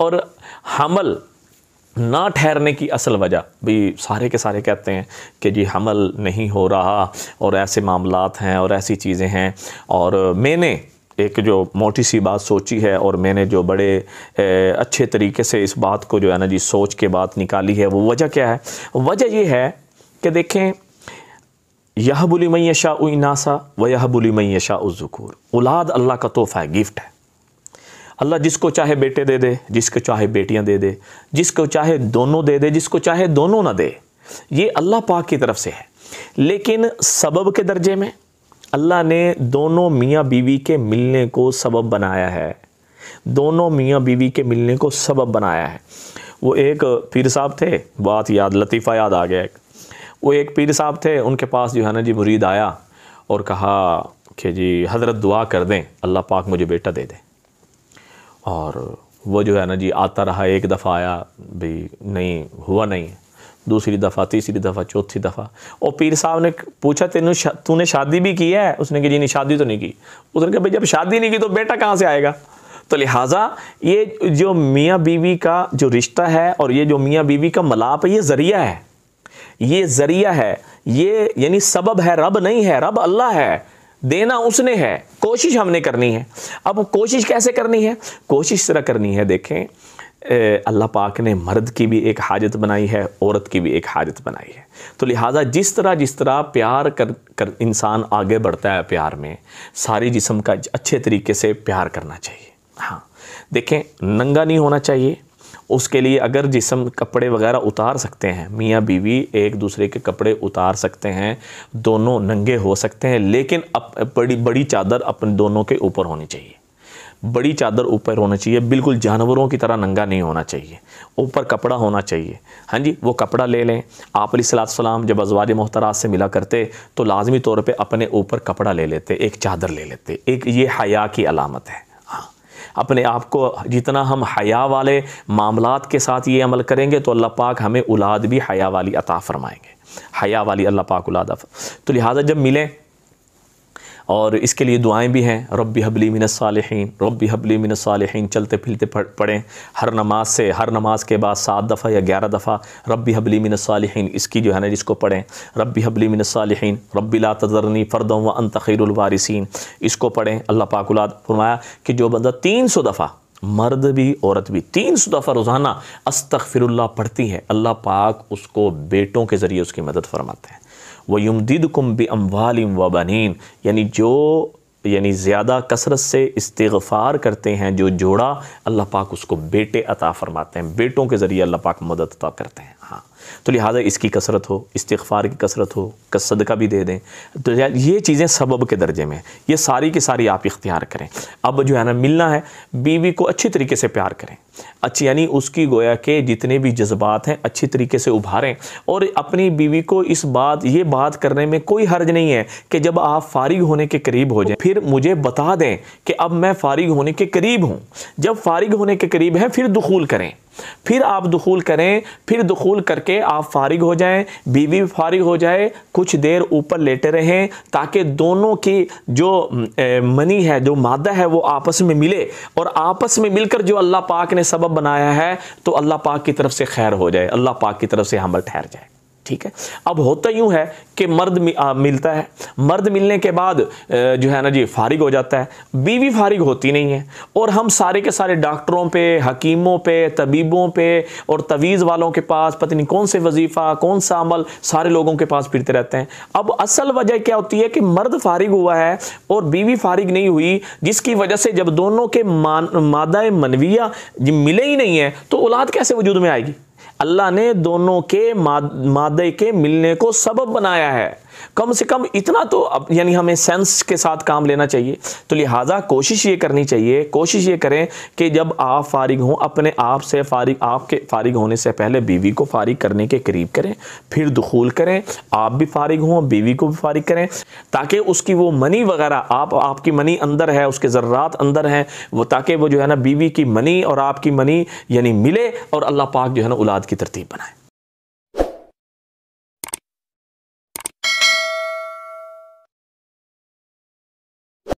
और हमल ना ठहरने की असल वजह भी सारे के सारे कहते हैं कि जी हमल नहीं हो रहा और ऐसे मामला हैं और ऐसी चीज़ें हैं और मैंने एक जो मोटी सी बात सोची है और मैंने जो बड़े ए, अच्छे तरीके से इस बात को जो है ना जी सोच के बात निकाली है वो वजह क्या है वजह ये है कि देखें यह बुली मैशा उनासा व यह बुली मैशा उज़ुकूर औलाद अल्लाह का तोहफ़ा है गिफ्ट है अल्लाह जिसको चाहे बेटे दे दे जिसको चाहे बेटियां दे दे जिसको चाहे दोनों दे दे जिसको चाहे दोनों ना दे ये अल्लाह पाक की तरफ से है लेकिन सबब के दर्जे में अल्लाह ने दोनों मियाँ बीवी के मिलने को सबब बनाया है दोनों मियाँ बीवी के मिलने को सबब बनाया है वो एक पीर साहब थे बात याद लतीफ़ा याद आ गया एक वो एक पीर साहब थे उनके पास जो है ना जी मुरीद आया और कहा कि जी हज़रत दुआ कर दें अल्लाह पाक मुझे बेटा दे दें और वो जो है ना जी आता रहा एक दफ़ा आया भी नहीं हुआ नहीं दूसरी दफ़ा तीसरी दफ़ा चौथी दफ़ा और पीर साहब ने पूछा तेन शा, तूने शादी भी की है उसने कहा जी नहीं शादी तो नहीं की उसने कहा भाई जब शादी नहीं की तो बेटा कहाँ से आएगा तो लिहाजा ये जो मियाँ बीवी का जो रिश्ता है और ये जो मियाँ बीवी का मलाप है ये ज़रिया है ये ज़रिया है ये यानी सबब है रब नहीं है रब अल्लाह है देना उसने है कोशिश हमने करनी है अब कोशिश कैसे करनी है कोशिश तरह करनी है देखें अल्लाह पाक ने मर्द की भी एक हाजत बनाई है औरत की भी एक हाजत बनाई है तो लिहाजा जिस तरह जिस तरह प्यार कर कर इंसान आगे बढ़ता है प्यार में सारी जिस्म का अच्छे तरीके से प्यार करना चाहिए हाँ देखें नंगा नहीं होना चाहिए उसके लिए अगर जिसम कपड़े वगैरह उतार सकते हैं मियाँ बीवी एक दूसरे के कपड़े उतार सकते हैं दोनों नंगे हो सकते हैं लेकिन अप, बड़ी बड़ी चादर अपने दोनों के ऊपर होनी चाहिए बड़ी चादर ऊपर होना चाहिए बिल्कुल जानवरों की तरह नंगा नहीं होना चाहिए ऊपर कपड़ा होना चाहिए हाँ जी वो कपड़ा ले लें आप सलाम जब अजवाज मोहतराज से मिला करते तो लाजमी तौर पर अपने ऊपर कपड़ा ले लेते एक चादर ले लेते एक ये हया की अलामत है अपने आप को जितना हम हया वाले मामला के साथ ये अमल करेंगे तो अल्लाह पाक हमें उलाद भी हया वाली अता फ़रमाएंगे हया वाली अल्लाह पाक उलाद तो लिहाजा जब मिलें और इसके लिए दुआएं भी हैं रब्बी हबली मिनसालहन रब्बी हबली मिनसालहन चलते फिरते पढ़ें हर नमाज से हर नमाज के बाद सात दफ़ा या ग्यारह दफ़ा रब्बी हबली मिनसालहन इसकी जो है ना जिसको पढ़ें रब्बी हबली मिनसालहन रब्बी ला तजरनी फ़र्दों व अनतखीरवारिसन इसको पढ़ें अल्लाह पाकुलाद फरमाया कि जो बंदा तीन सौ दफ़ा मर्द भी औरत भी तीन सौ दफ़ा रोज़ाना फिर पढ़ती है अल्लाह पाक उसको बेटों के ज़रिए उसकी मदद फरमाते हैं वयुमदीद कुम बे अम्वालिम व बनीन यानी जो यानी ज़्यादा कसरत से इस्तफ़ार करते हैं जो जोड़ा अल्लाह पाक उसको बेटे अता फ़रमाते हैं बेटों के ज़रिए अल्लाह पाक मदद अता करते हैं हाँ तो लिहाजा इसकी कसरत हो इस्तफ़ार की कसरत हो सदका भी दे दें तो ये चीज़ें सबब के दर्जे में ये सारी की सारी आप इख्तियार करें अब जो है ना मिलना है बीवी को अच्छी तरीके से प्यार करें अच्छी यानी उसकी गोया के जितने भी जज्बात हैं अच्छी तरीके से उभारें और अपनी बीवी को इस बात ये बात करने में कोई हर्ज नहीं है कि जब आप फारिग होने के करीब हो जाए फिर मुझे बता दें कि अब मैं फारिग होने के करीब हूँ जब फारिग होने के करीब है फिर दखूल करें फिर आप दखूल करें फिर दखूल करके आप फारिग हो जाएं बीवी भी फारिग हो जाए कुछ देर ऊपर लेटे रहें ताकि दोनों की जो मनी है जो मादा है वो आपस में मिले और आपस में मिलकर जो अल्लाह पाक ने सबब बनाया है तो अल्लाह पाक की तरफ से खैर हो जाए अल्लाह पाक की तरफ से हमल ठहर जाए ठीक है अब होता यूँ है कि मर्द मि, आ, मिलता है मर्द मिलने के बाद जो है ना जी फारिग हो जाता है बीवी फारिग होती नहीं है और हम सारे के सारे डॉक्टरों पे हकीमों पे तबीबों पे और तवीज़ वालों के पास पता नहीं कौन से वजीफ़ा कौन सा अमल सारे लोगों के पास फिरते रहते हैं अब असल वजह क्या होती है कि मर्द फारिग हुआ है और बीवी फारिग नहीं हुई जिसकी वजह से जब दोनों के मादा मनविया मिले ही नहीं है तो औलाद कैसे वजूद में आएगी अल्लाह ने दोनों के मादे के मिलने को सबब बनाया है कम से कम इतना तो अब यानी हमें सेंस के साथ काम लेना चाहिए तो लिहाजा कोशिश ये करनी चाहिए कोशिश ये करें कि जब आप फारिग हों अपने आप से फारिग आपके फारिग होने से पहले बीवी को फारिग करने के करीब करें फिर दखूल करें आप भी फारिग हों बीवी को भी फारिग करें ताकि उसकी वो मनी वगैरह आप आपकी मनी अंदर है उसके ज़र्रात अंदर हैं वो ताकि वो जो है ना बीवी की मनी और आपकी मनी यानी मिले और अल्लाह पाक जो है ना उलाद की तरतीब बनाए